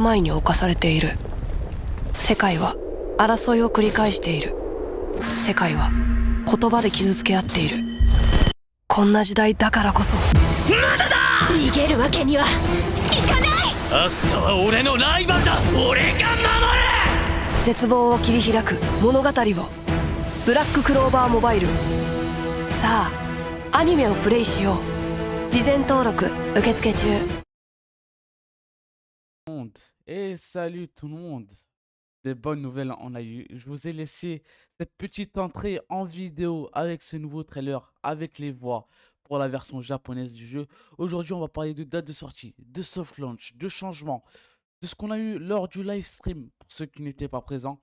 病に侵されている世界は争いを繰り返している世界は言葉で傷つけ合っているこんな時代だからこそまだだ逃げるわけにはいかないアスタは俺のライバルだ俺が守る絶望を切り開く物語をブラッククローバーモバイルさあアニメをプレイしよう事前登録受付中 monde et salut tout le monde des bonnes nouvelles on a eu je vous ai laissé cette petite entrée en vidéo avec ce nouveau trailer avec les voix pour la version japonaise du jeu aujourd'hui on va parler de date de sortie de soft launch de changement de ce qu'on a eu lors du live stream pour ceux qui n'étaient pas présents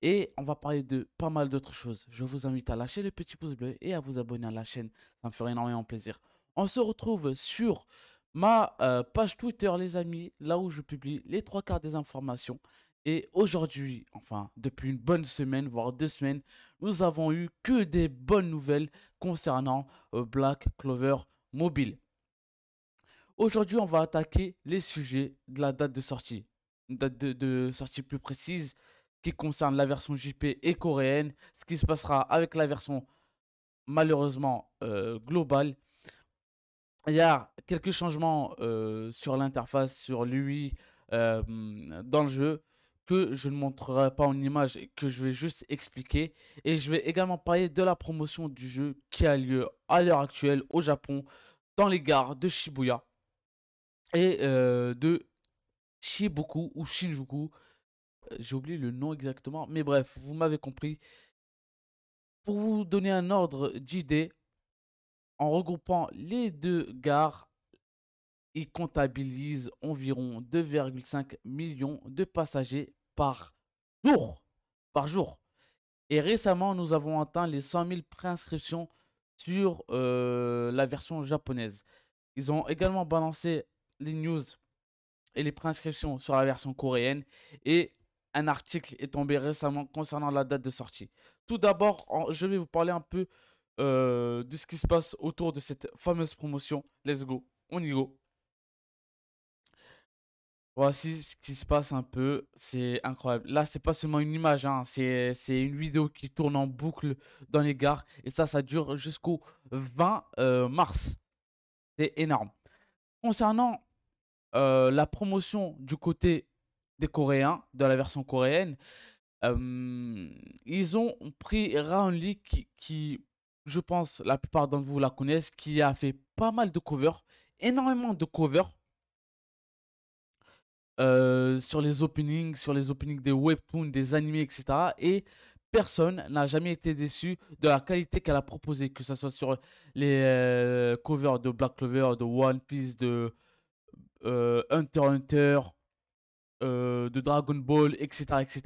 et on va parler de pas mal d'autres choses je vous invite à lâcher le petit pouce bleu et à vous abonner à la chaîne ça me ferait énormément plaisir on se retrouve sur ma euh, page Twitter, les amis, là où je publie les trois quarts des informations. Et aujourd'hui, enfin, depuis une bonne semaine, voire deux semaines, nous avons eu que des bonnes nouvelles concernant euh, Black Clover Mobile. Aujourd'hui, on va attaquer les sujets de la date de sortie. Une date de, sortie plus précise qui concerne la version JP et coréenne, ce qui se passera avec la version malheureusement euh, globale il y a quelques changements euh, sur l'interface, sur l'UI, euh, dans le jeu que je ne montrerai pas en image et que je vais juste expliquer. Et je vais également parler de la promotion du jeu qui a lieu à l'heure actuelle au Japon, dans les gares de Shibuya et euh, de Shibuku ou Shinjuku. J'ai oublié le nom exactement, mais bref, vous m'avez compris. Pour vous donner un ordre d'idée, en regroupant les deux gares, ils comptabilisent environ 2,5 millions de passagers par jour. Par jour. Et récemment, nous avons atteint les 100 000 préinscriptions sur euh, la version japonaise. Ils ont également balancé les news et les préinscriptions sur la version coréenne et un article est tombé récemment concernant la date de sortie. Tout d'abord, je vais vous parler un peu euh, de ce qui se passe autour de cette fameuse promotion. Let's go, on y go. Voici ce qui se passe un peu, c'est incroyable. Là, c'est pas seulement une image, hein. c'est une vidéo qui tourne en boucle dans les gares. Et ça, ça dure jusqu'au 20 euh, mars. C'est énorme. Concernant euh, la promotion du côté des Coréens, de la version coréenne, ils ont pris Raon qui, qui, je pense la plupart d'entre vous la connaissent, qui a fait pas mal de covers, énormément de covers. Euh, sur les openings, sur les openings des webtoons, des animés, etc. Et personne n'a jamais été déçu de la qualité qu'elle a proposée, que ce soit sur les euh, covers de Black Clover, de One Piece, de euh, Hunter Hunter, euh, de Dragon Ball, etc. etc.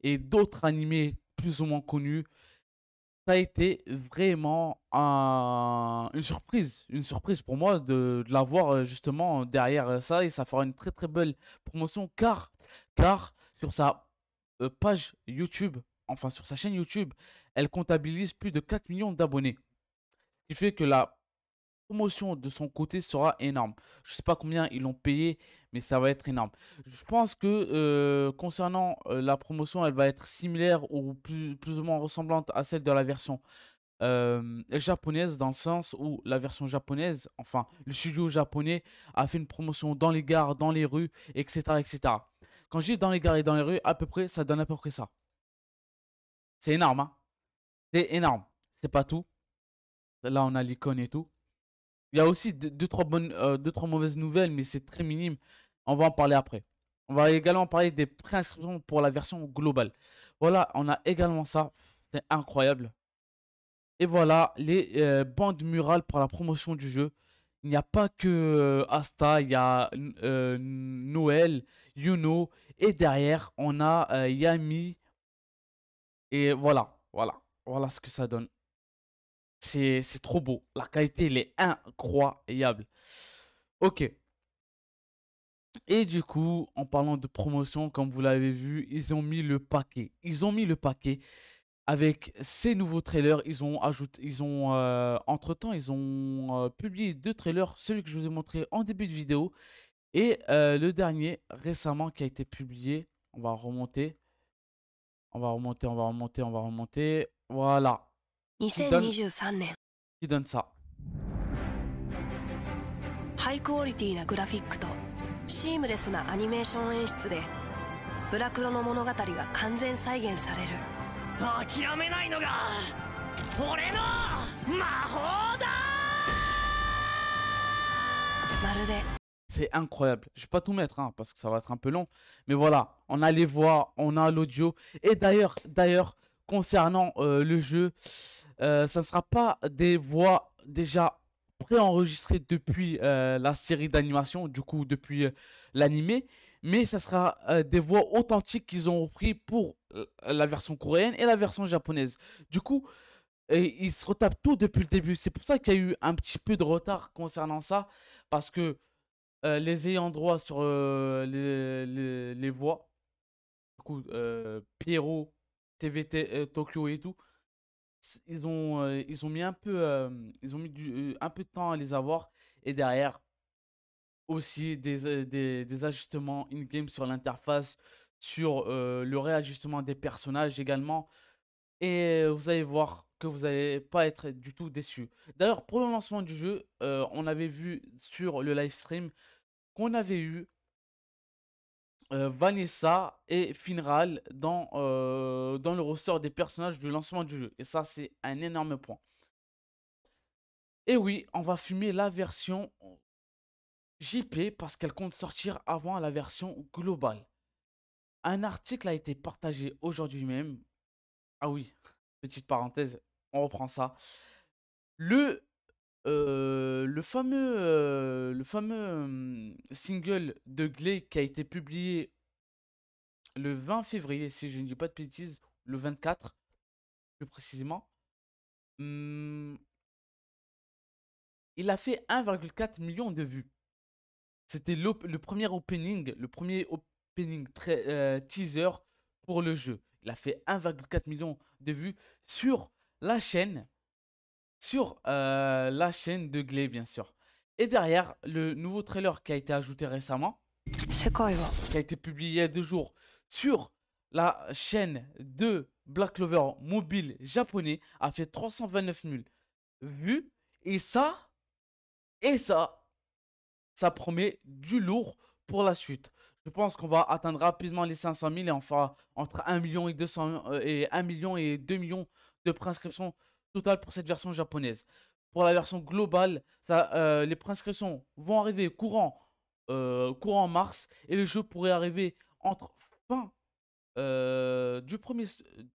et d'autres animés plus ou moins connus ça a été vraiment une surprise, une surprise pour moi de, de l'avoir euh, justement derrière euh, ça et ça fera une très très belle promotion car, car sur sa euh, page YouTube, enfin sur sa chaîne YouTube, elle comptabilise plus de 4 millions d'abonnés. Ce qui fait que la promotion de son côté sera énorme. Je ne sais pas combien ils l'ont payé mais ça va être énorme. Je pense que euh, concernant euh, la promotion, elle va être similaire ou plus, ou moins ressemblante à celle de la version euh, japonaise, dans le sens où la version japonaise, enfin le studio japonais, a fait une promotion dans les gares, dans les rues, etc. etc. Quand je dis dans les gares et dans les rues, à peu près, ça donne à peu près ça. C'est énorme, hein. C'est énorme. C'est pas tout. Là, on a l'icône et tout. Il y a aussi deux, trois, bonnes, euh, deux, trois mauvaises nouvelles, mais c'est très minime. On va en parler après. On va également parler des préinscriptions pour la version globale. Voilà, on a également ça. C'est incroyable. Et voilà, les euh, bandes murales pour la promotion du jeu. Il n'y a pas que euh, Asta, il y a Noël, Yuno. Et derrière, on a Yami. Et voilà, voilà, voilà ce que ça donne. C'est trop beau. La qualité, elle est incroyable. Ok. Et du coup, en parlant de promotion, comme vous l'avez vu, ils ont mis le paquet. Ils ont mis le paquet avec ces nouveaux trailers. Ils ont ajouté, ils ont euh, entre temps, ils ont euh, publié deux trailers, celui que je vous ai montré en début de vidéo et euh, le dernier récemment qui a été publié. On va remonter, on va remonter, on va remonter, on va remonter. Voilà, 2023年 He done ça. ハイクオリティなグラフィックとシームレスなアニメーション演出でブラクロの物語が完全再現される諦めないのが俺の魔法だまるで C'est incroyable. Je vais pas tout mettre hein, parce que ça va être un peu long. Mais voilà, on a les voix, on a l'audio. Et d'ailleurs, d'ailleurs, concernant euh, le jeu, euh, ça ne sera pas des voix déjà préenregistrées depuis euh, la série d'animation, du coup depuis l'animé, mais ça sera des voix authentiques qu'ils ont pris pour la version coréenne et la version japonaise. Du coup, ils se retapent tout depuis le début. C'est pour ça qu'il y a eu un petit peu de retard concernant ça, parce que les ayants droit sur les, voix, du coup, Pierrot, TVT euh, Tokyo et tout, ils ont, euh, ils ont mis un peu, euh, ils ont mis du, un peu de temps à les avoir. Et derrière, aussi des, des, des ajustements in-game sur l'interface, sur le réajustement des personnages également. Et vous allez voir que vous n'allez pas être du tout déçu. D'ailleurs, pour le lancement du jeu, on avait vu sur le live stream qu'on avait eu euh, Vanessa et Finral dans, euh, dans le roster des personnages du lancement du jeu. Et ça, c'est un énorme point. Et oui, on va fumer la version JP parce qu'elle compte sortir avant la version globale. Un article a été partagé aujourd'hui même. Ah oui, petite parenthèse, on reprend ça. Le, euh, le fameux, euh, le fameux mmh, single de Glee qui a été publié le 20 février, si je ne dis pas de bêtises, le 24, plus précisément. Mmh, il a fait 1,4 million de vues. C'était le premier opening, le premier opening euh, teaser pour le jeu. Il a fait 1,4 million de vues sur la chaîne sur euh, la chaîne de Glay, bien sûr. Et derrière, le nouveau trailer qui a été ajouté récemment, C'est quoi, qui a été publié il y a deux jours sur la chaîne de Black Clover mobile japonais, a fait 329 000 vues. Et ça, et ça, ça promet du lourd pour la suite. Je pense qu'on va atteindre rapidement les 500 000 et on fera entre 1 million et 200 euh, et 1 million et 2 millions de préinscriptions total pour cette version japonaise. Pour la version globale, euh, les prescriptions vont arriver courant, euh, courant mars et le jeu pourrait arriver entre fin euh, du, premier,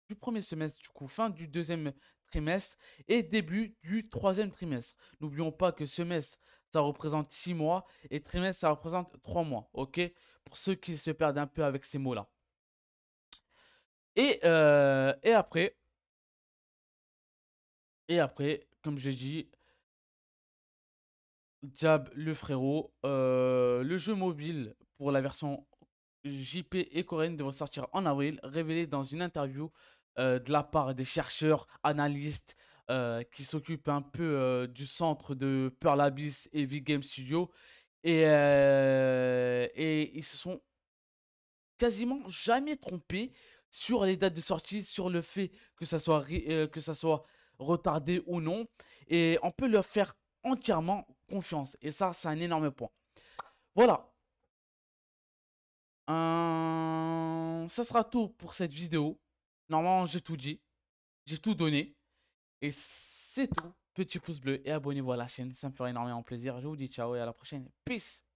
du premier semestre, du coup fin du deuxième trimestre et début du troisième trimestre. N'oublions pas que semestre, ça représente six mois et trimestre, ça représente trois mois, ok Pour ceux qui se perdent un peu avec ces mots-là. Et, et après, et après, comme j'ai dit, Jab, le frérot, euh, le jeu mobile pour la version JP et coréenne devrait sortir en avril, révélé dans une interview euh, de la part des chercheurs, analystes euh, qui s'occupent un peu du centre de Pearl Abyss et V-Game Studio. Et, et ils se sont quasiment jamais trompés sur les dates de sortie, sur le fait que ça soit, que ça soit retardé ou non. Et on peut leur faire entièrement confiance. Et ça, c'est un énorme point. Voilà. Euh, ça sera tout pour cette vidéo. Normalement, j'ai tout dit. J'ai tout donné. Et c'est tout. Petit pouce bleu et abonnez-vous à la chaîne. Ça me ferait énormément plaisir. Je vous dis ciao et à la prochaine. Peace